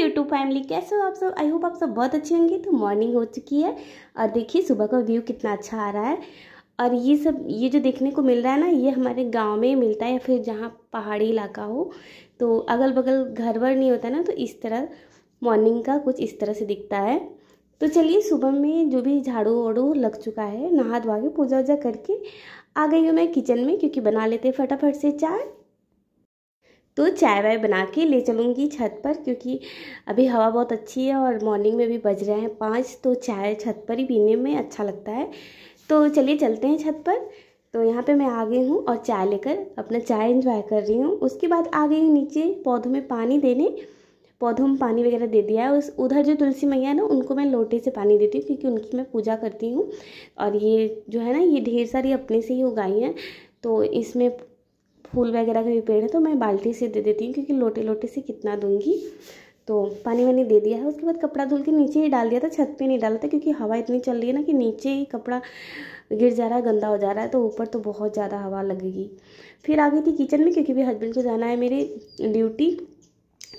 YouTube family कैसे हो आप सब आई होप आप सब बहुत अच्छे होंगे तो मॉर्निंग हो चुकी है और देखिए सुबह का व्यू कितना अच्छा आ रहा है और ये सब ये जो देखने को मिल रहा है ना ये हमारे गांव में मिलता है या फिर जहाँ पहाड़ी इलाका हो तो अगल बगल घर वर नहीं होता ना तो इस तरह मॉर्निंग का कुछ इस तरह से दिखता है तो चलिए सुबह में जो भी झाड़ू वाड़ू लग चुका है नहा धोवा के पूजा वूजा करके आ गई हूँ मैं किचन में क्योंकि बना लेते फटाफट से चाय तो चाय वाय बना के ले चलूँगी छत पर क्योंकि अभी हवा बहुत अच्छी है और मॉर्निंग में भी बज रहे हैं पाँच तो चाय छत पर ही पीने में अच्छा लगता है तो चलिए चलते हैं छत पर तो यहाँ पे मैं आ गई हूँ और चाय लेकर अपना चाय एंजॉय कर रही हूँ उसके बाद आ गई नीचे पौधों में पानी देने पौधों में पानी वगैरह दे दिया है उस उधर जो तुलसी मैया ना उनको मैं लोटे से पानी देती हूँ क्योंकि उनकी मैं पूजा करती हूँ और ये जो है ना ये ढेर सारी अपने से ही उगाई हैं तो इसमें फूल वगैरह के भी पेड़ है तो मैं बाल्टी से दे देती हूँ क्योंकि लोटे लोटे से कितना दूंगी तो पानी वानी दे दिया है उसके बाद कपड़ा धुल के नीचे ही डाल दिया था छत पे नहीं डाला था क्योंकि हवा इतनी चल रही है ना कि नीचे ही कपड़ा गिर जा रहा है गंदा हो जा रहा है तो ऊपर तो बहुत ज़्यादा हवा लगेगी फिर आ गई थी किचन में क्योंकि भी हस्बैंड को जाना है मेरी ड्यूटी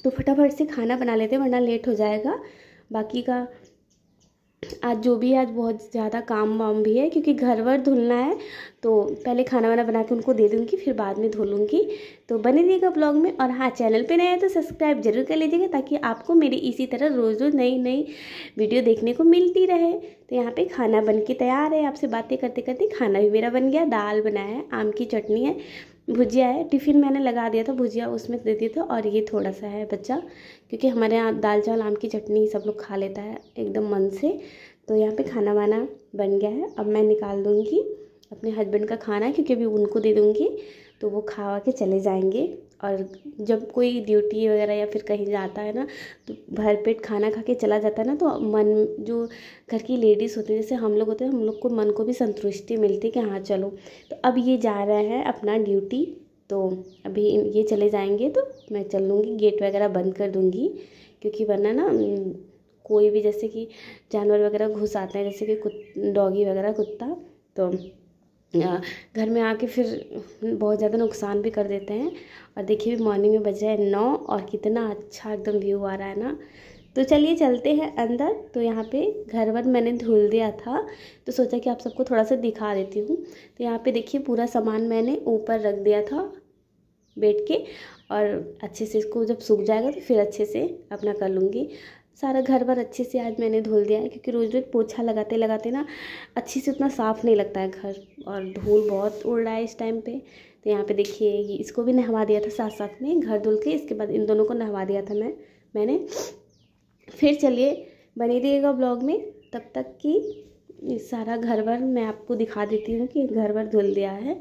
तो फटाफट से खाना बना लेते वरना लेट हो जाएगा बाकी का आज जो भी है आज बहुत ज़्यादा काम वाम भी है क्योंकि घर वर धुलना है तो पहले खाना वाना बना के उनको दे दूँगी फिर बाद में धुलूँगी तो बने रहिएगा ब्लॉग में और हाँ चैनल पे नए हैं तो सब्सक्राइब जरूर कर लीजिएगा ताकि आपको मेरी इसी तरह रोज़ रोज़ नई नई वीडियो देखने को मिलती रहे तो यहाँ पे खाना बन के तैयार है आपसे बातें करते करते खाना भी मेरा बन गया दाल बनाया है आम की चटनी है भुजिया है टिफ़िन मैंने लगा दिया था भुजिया उसमें दे दिया था और ये थोड़ा सा है बच्चा क्योंकि हमारे यहाँ दाल चावल आम की चटनी सब लोग खा लेता है एकदम मन से तो यहाँ पे खाना वाना बन गया है अब मैं निकाल दूँगी अपने हस्बैंड का खाना क्योंकि अभी उनको दे दूँगी तो वो खावा के चले जाएँगे और जब कोई ड्यूटी वगैरह या फिर कहीं जाता है ना तो भरपेट खाना खा के चला जाता है ना तो मन जो घर की लेडीज़ होती है जैसे हम लोग होते हैं हम लोग को मन को भी संतुष्टि मिलती है कि हाँ चलो तो अब ये जा रहे हैं अपना ड्यूटी तो अभी ये चले जाएंगे तो मैं चल लूँगी गेट वगैरह बंद कर दूँगी क्योंकि वरना ना कोई भी जैसे कि जानवर वगैरह घुस आते हैं जैसे कि कुत डॉगी वगैरह कुत्ता तो हम्म। घर में आके फिर बहुत ज़्यादा नुकसान भी कर देते हैं और देखिए भी मॉर्निंग में बज रहा है नौ और कितना अच्छा एकदम व्यू आ रहा है ना तो चलिए चलते हैं अंदर तो यहाँ पे घर वर मैंने धुल दिया था तो सोचा कि आप सबको थोड़ा सा दिखा देती हूँ तो यहाँ पे देखिए पूरा सामान मैंने ऊपर रख दिया था बैठ के और अच्छे से इसको जब सूख जाएगा तो फिर अच्छे से अपना कर लूँगी सारा घर बार अच्छे से आज मैंने धुल दिया है क्योंकि रोज़ रोज़ पोछा लगाते लगाते ना अच्छे से उतना साफ़ नहीं लगता है घर और धूल बहुत उड़ रहा है इस टाइम पे तो यहाँ पे देखिए ये इसको भी नहवा दिया था साथ साथ में घर धुल के इसके बाद इन दोनों को नहवा दिया था मैं मैंने फिर चलिए बनी रहिएगा ब्लॉग में तब तक कि सारा घर भर मैं आपको दिखा देती हूँ कि घर भर धुल दिया है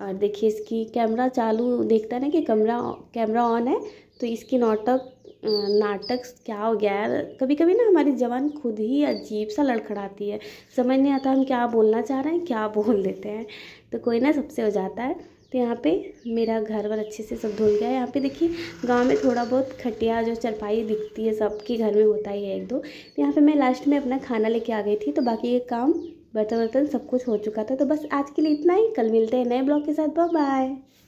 और देखिए इसकी कैमरा चालू देखता है ना कि कमरा कैमरा ऑन है तो इसकी नोटअप नाटक क्या हो गया है कभी कभी ना हमारी जवान खुद ही अजीब सा लड़खड़ाती है समझ नहीं आता हम क्या बोलना चाह रहे हैं क्या बोल देते हैं तो कोई ना सबसे हो जाता है तो यहाँ पे मेरा घर वर अच्छे से सब धुल गया है यहाँ पे देखिए गांव में थोड़ा बहुत खटिया जो चरपाई दिखती है सबके घर में होता ही है एक दो तो यहाँ पे मैं लास्ट में अपना खाना लेके आ गई थी तो बाकी ये काम बर्तन वर्तन सब कुछ हो चुका था तो बस आज के लिए इतना ही कल मिलते हैं नए ब्लॉग के साथ बाय बाय